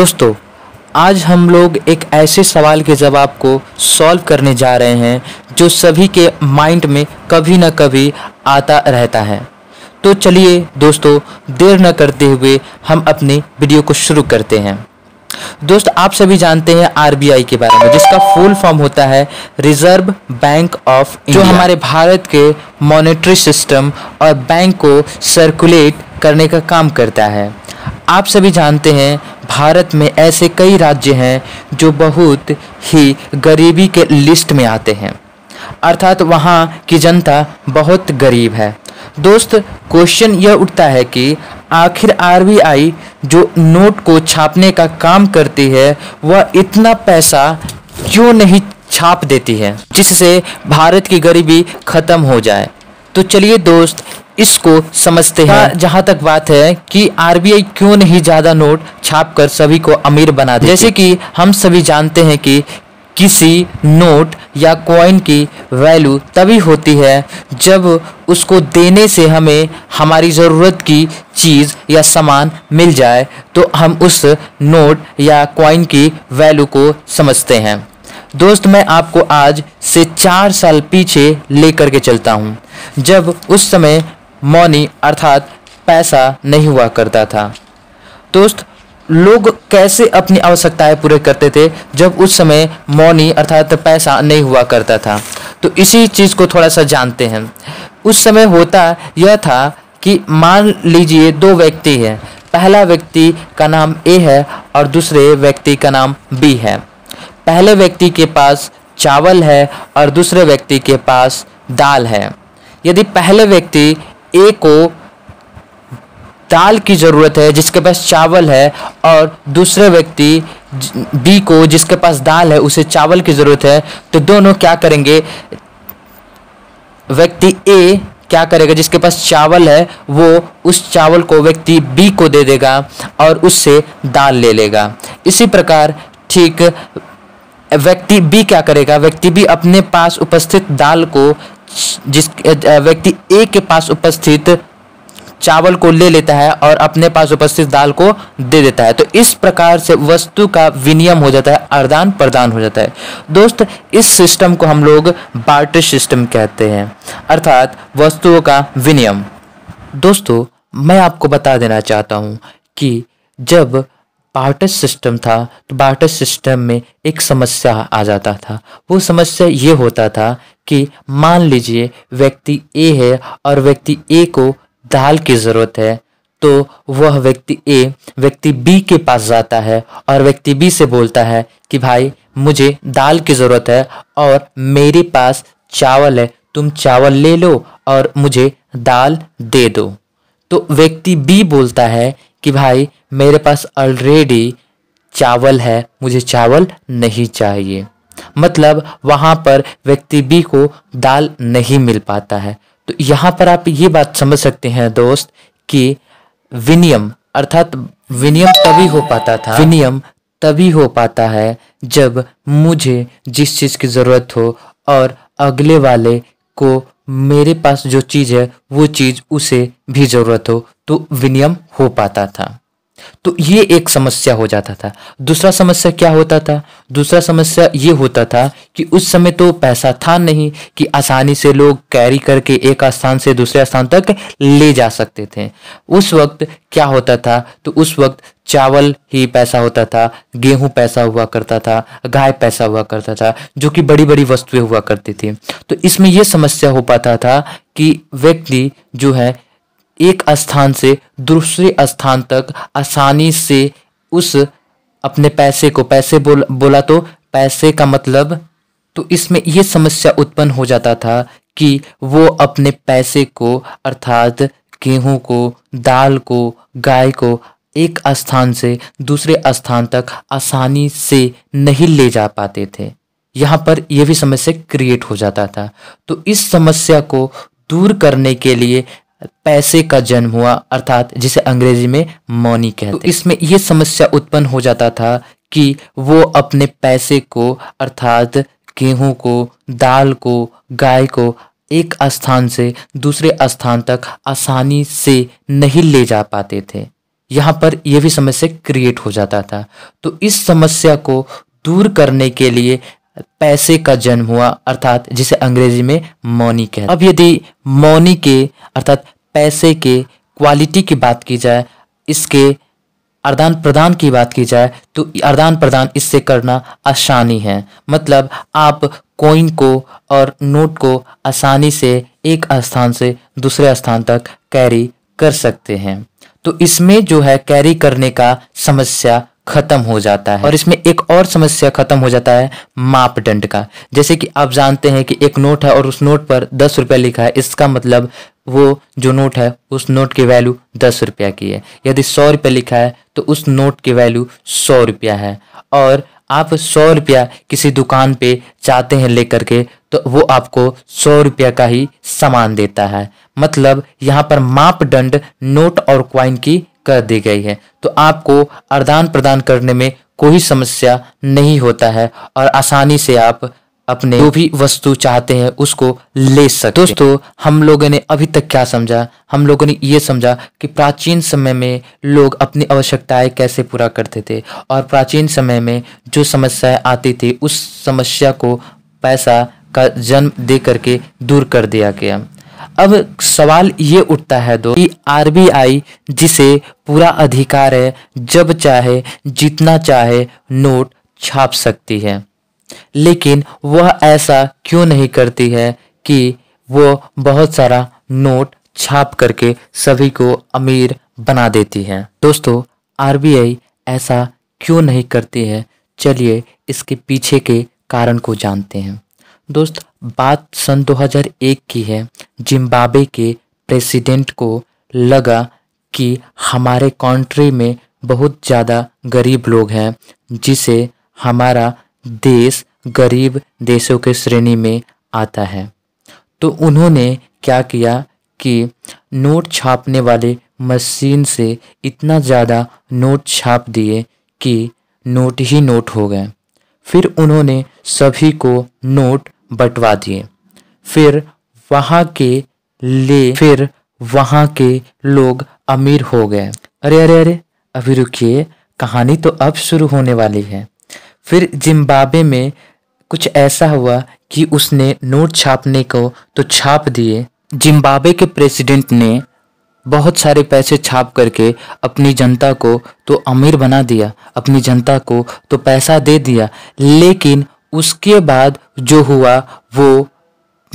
दोस्तों आज हम लोग एक ऐसे सवाल के जवाब को सॉल्व करने जा रहे हैं जो सभी के माइंड में कभी ना कभी आता रहता है तो चलिए दोस्तों देर न करते हुए हम अपने वीडियो को शुरू करते हैं दोस्त आप सभी जानते हैं आरबीआई के बारे में जिसका फुल फॉर्म होता है रिजर्व बैंक ऑफ जो हमारे भारत के मॉनेटरी सिस्टम और बैंक को सर्कुलेट करने का काम करता है आप सभी जानते हैं भारत में ऐसे कई राज्य हैं जो बहुत ही गरीबी के लिस्ट में आते हैं अर्थात वहाँ की जनता बहुत गरीब है दोस्त क्वेश्चन यह उठता है कि आखिर आरबीआई जो नोट को छापने का काम करती है वह इतना पैसा क्यों नहीं छाप देती है जिससे भारत की गरीबी खत्म हो जाए तो चलिए दोस्त इसको समझते हैं जहाँ तक बात है कि आरबीआई क्यों नहीं ज्यादा नोट छाप कर सभी को अमीर बना दे जैसे कि हम सभी जानते हैं कि किसी नोट या कॉइन की वैल्यू तभी होती है जब उसको देने से हमें हमारी ज़रूरत की चीज़ या सामान मिल जाए तो हम उस नोट या कॉइन की वैल्यू को समझते हैं दोस्त मैं आपको आज से चार साल पीछे ले के चलता हूँ जब उस समय मौनी अर्थात पैसा नहीं हुआ करता था दोस्त लोग कैसे अपनी आवश्यकताएं पूरे करते थे जब उस समय मौनी अर्थात पैसा नहीं हुआ करता था तो इसी चीज़ को थोड़ा सा जानते हैं उस समय होता यह था कि मान लीजिए दो व्यक्ति हैं पहला व्यक्ति का नाम ए है और दूसरे व्यक्ति का नाम बी है पहले व्यक्ति के पास चावल है और दूसरे व्यक्ति के पास दाल है यदि पहले व्यक्ति ए को दाल की ज़रूरत है जिसके पास चावल है और दूसरे व्यक्ति बी को जिसके पास दाल है उसे चावल की ज़रूरत है तो दोनों क्या करेंगे व्यक्ति ए क्या करेगा जिसके पास चावल है वो उस चावल को व्यक्ति बी को दे देगा और उससे दाल ले लेगा इसी प्रकार ठीक व्यक्ति बी क्या करेगा व्यक्ति बी अपने पास उपस्थित दाल को जिस व्यक्ति ए के पास उपस्थित चावल को ले लेता है और अपने पास उपस्थित दाल को दे देता है तो इस प्रकार से वस्तु का विनियम हो जाता है आदान प्रदान हो जाता है दोस्त इस सिस्टम को हम लोग बार्टर सिस्टम कहते हैं अर्थात वस्तुओं का विनियम दोस्तों मैं आपको बता देना चाहता हूँ कि जब बार्टस सिस्टम था तो बार्टस सिस्टम में एक समस्या आ जाता था वो समस्या ये होता था कि मान लीजिए व्यक्ति ए है और व्यक्ति ए को दाल की ज़रूरत है तो वह व्यक्ति ए व्यक्ति बी के पास जाता है और व्यक्ति बी से बोलता है कि भाई मुझे दाल की ज़रूरत है और मेरे पास चावल है तुम चावल ले लो और मुझे दाल दे दो तो व्यक्ति बी बोलता है कि भाई मेरे पास ऑलरेडी चावल है मुझे चावल नहीं चाहिए मतलब वहाँ पर व्यक्ति बी को दाल नहीं मिल पाता है तो यहाँ पर आप ये बात समझ सकते हैं दोस्त कि विनियम अर्थात विनियम तभी हो पाता था विनियम तभी हो पाता है जब मुझे जिस चीज़ की ज़रूरत हो और अगले वाले को मेरे पास जो चीज़ है वो चीज़ उसे भी ज़रूरत हो तो विनियम हो पाता था तो ये एक समस्या हो जाता था दूसरा समस्या क्या होता था दूसरा समस्या ये होता था कि उस समय तो पैसा था नहीं कि आसानी से लोग कैरी करके एक स्थान से दूसरे स्थान तक ले जा सकते थे उस वक्त क्या होता था तो उस वक्त चावल ही पैसा होता था गेहूं पैसा हुआ करता था गाय पैसा हुआ करता था जो कि बड़ी बड़ी वस्तुएं हुआ करती थी तो इसमें यह समस्या हो पाता था कि व्यक्ति जो है एक स्थान से दूसरे स्थान तक आसानी से उस अपने पैसे को पैसे बोल बोला तो पैसे का मतलब तो इसमें यह समस्या उत्पन्न हो जाता था कि वो अपने पैसे को अर्थात गेहूँ को दाल को गाय को एक स्थान से दूसरे स्थान तक आसानी से नहीं ले जा पाते थे यहाँ पर यह भी समस्या क्रिएट हो जाता था तो इस समस्या को दूर करने के लिए पैसे का जन्म हुआ अर्थात जिसे अंग्रेजी में मौनी कहते तो इसमें यह समस्या उत्पन्न हो जाता था कि वो अपने पैसे को अर्थात गेहूं को दाल को गाय को एक स्थान से दूसरे स्थान तक आसानी से नहीं ले जा पाते थे यहाँ पर यह भी समस्या क्रिएट हो जाता था तो इस समस्या को दूर करने के लिए पैसे का जन्म हुआ अर्थात जिसे अंग्रेजी में मौनी कहते अब यदि मौनी के अर्थात पैसे के क्वालिटी की बात की जाए इसके आदान प्रदान की बात की जाए तो आदान प्रदान इससे करना आसानी है मतलब आप कॉइन को और नोट को आसानी से एक स्थान से दूसरे स्थान तक कैरी कर सकते हैं तो इसमें जो है कैरी करने का समस्या खत्म हो जाता है और इसमें एक और समस्या खत्म हो जाता है मापदंड का जैसे कि आप जानते हैं कि एक नोट है और उस नोट पर दस रुपया लिखा है इसका मतलब वो जो नोट है उस नोट की वैल्यू दस रुपया की है यदि सौ रुपया लिखा है तो उस नोट की वैल्यू सौ रुपया है और आप सौ रुपया किसी दुकान पे चाहते हैं लेकर के तो वो आपको सौ रुपया का ही सामान देता है मतलब यहाँ पर मापदंड नोट और क्वाइन की कर दी गई है तो आपको आदान प्रदान करने में कोई समस्या नहीं होता है और आसानी से आप अपने जो भी वस्तु चाहते हैं उसको ले सकते दोस्तों हम लोगों ने अभी तक क्या समझा हम लोगों ने ये समझा कि प्राचीन समय में लोग अपनी आवश्यकताएं कैसे पूरा करते थे और प्राचीन समय में जो समस्याएं आती थी उस समस्या को पैसा का जन्म दे करके दूर कर दिया गया अब सवाल ये उठता है दो कि आरबीआई जिसे पूरा अधिकार है जब चाहे जितना चाहे नोट छाप सकती है लेकिन वह ऐसा क्यों नहीं करती है कि वो बहुत सारा नोट छाप करके सभी को अमीर बना देती है दोस्तों आरबीआई ऐसा क्यों नहीं करती है चलिए इसके पीछे के कारण को जानते हैं दोस्त बात सन 2001 की है जिम्बाब्वे के प्रेसिडेंट को लगा कि हमारे कंट्री में बहुत ज़्यादा गरीब लोग हैं जिसे हमारा देश गरीब देशों के श्रेणी में आता है तो उन्होंने क्या किया कि नोट छापने वाले मशीन से इतना ज़्यादा नोट छाप दिए कि नोट ही नोट हो गए फिर उन्होंने सभी को नोट बंटवा दिए फिर वहाँ के ले फिर वहाँ के लोग अमीर हो गए अरे अरे अरे अभी रुकिए कहानी तो अब शुरू होने वाली है फिर जिम्बाब्वे में कुछ ऐसा हुआ कि उसने नोट छापने को तो छाप दिए जिम्बाब्वे के प्रेसिडेंट ने बहुत सारे पैसे छाप करके अपनी जनता को तो अमीर बना दिया अपनी जनता को तो पैसा दे दिया लेकिन उसके बाद जो हुआ वो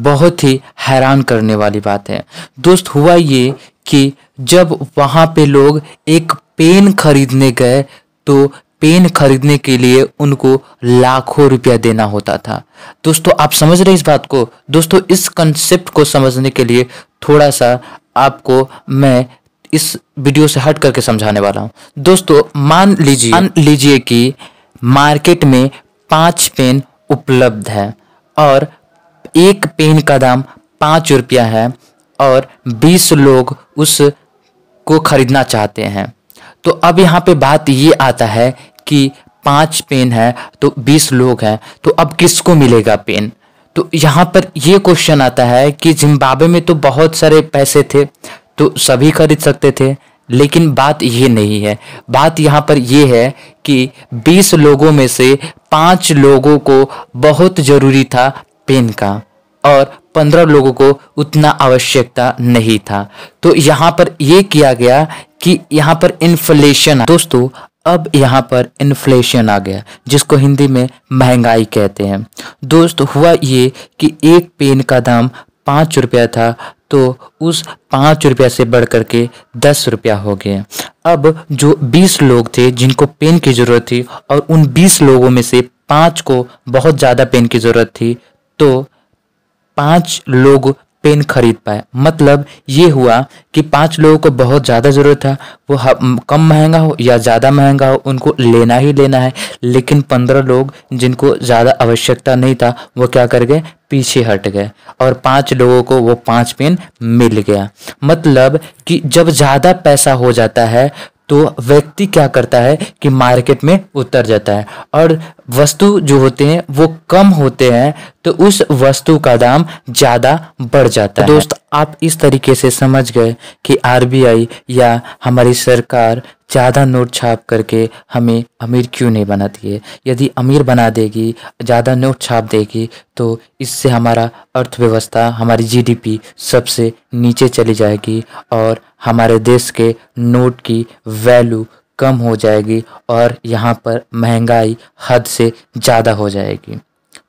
बहुत ही हैरान करने वाली बात है दोस्त हुआ ये कि जब वहाँ पे लोग एक पेन खरीदने गए तो पेन खरीदने के लिए उनको लाखों रुपया देना होता था दोस्तों आप समझ रहे इस बात को दोस्तों इस कंसेप्ट को समझने के लिए थोड़ा सा आपको मैं इस वीडियो से हट करके समझाने वाला हूँ दोस्तों मान लीजिए मान लीजिए कि मार्केट में पाँच पेन उपलब्ध है और एक पेन का दाम पाँच रुपया है और बीस लोग उस को ख़रीदना चाहते हैं तो अब यहाँ पे बात ये आता है कि पाँच पेन है तो बीस लोग हैं तो अब किसको मिलेगा पेन तो यहाँ पर ये क्वेश्चन आता है कि जिम्बाब्वे में तो बहुत सारे पैसे थे तो सभी खरीद सकते थे लेकिन बात ये नहीं है बात यहाँ पर यह है कि 20 लोगों में से पाँच लोगों को बहुत ज़रूरी था पेन का और पंद्रह लोगों को उतना आवश्यकता नहीं था तो यहाँ पर यह किया गया कि यहाँ पर इन्फ्लेशन दोस्तों अब यहाँ पर इन्फ्लेशन आ गया जिसको हिंदी में महंगाई कहते हैं दोस्त हुआ ये कि एक पेन का दाम पाँच रुपया था तो उस पाँच रुपया से बढ़ कर के दस रुपया हो गया अब जो बीस लोग थे जिनको पेन की ज़रूरत थी और उन बीस लोगों में से पाँच को बहुत ज़्यादा पेन की ज़रूरत थी तो पाँच लोग पेन खरीद पाए मतलब ये हुआ कि पांच लोगों को बहुत ज़्यादा ज़रूरत था वो कम महंगा हो या ज़्यादा महंगा हो उनको लेना ही लेना है लेकिन पंद्रह लोग जिनको ज़्यादा आवश्यकता नहीं था वो क्या कर गए पीछे हट गए और पांच लोगों को वो पांच पेन मिल गया मतलब कि जब ज़्यादा पैसा हो जाता है तो व्यक्ति क्या करता है कि मार्केट में उतर जाता है और वस्तु जो होते हैं वो कम होते हैं तो उस वस्तु का दाम ज़्यादा बढ़ जाता तो है दोस्त आप इस तरीके से समझ गए कि आरबीआई या हमारी सरकार ज़्यादा नोट छाप करके हमें अमीर क्यों नहीं बनाती है यदि अमीर बना देगी ज़्यादा नोट छाप देगी तो इससे हमारा अर्थव्यवस्था हमारी जीडीपी सबसे नीचे चली जाएगी और हमारे देश के नोट की वैल्यू कम हो जाएगी और यहाँ पर महंगाई हद से ज़्यादा हो जाएगी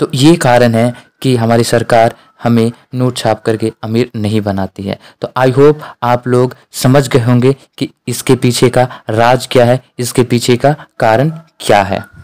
तो ये कारण है कि हमारी सरकार हमें नोट छाप करके अमीर नहीं बनाती है तो आई होप आप लोग समझ गए होंगे कि इसके पीछे का राज क्या है इसके पीछे का कारण क्या है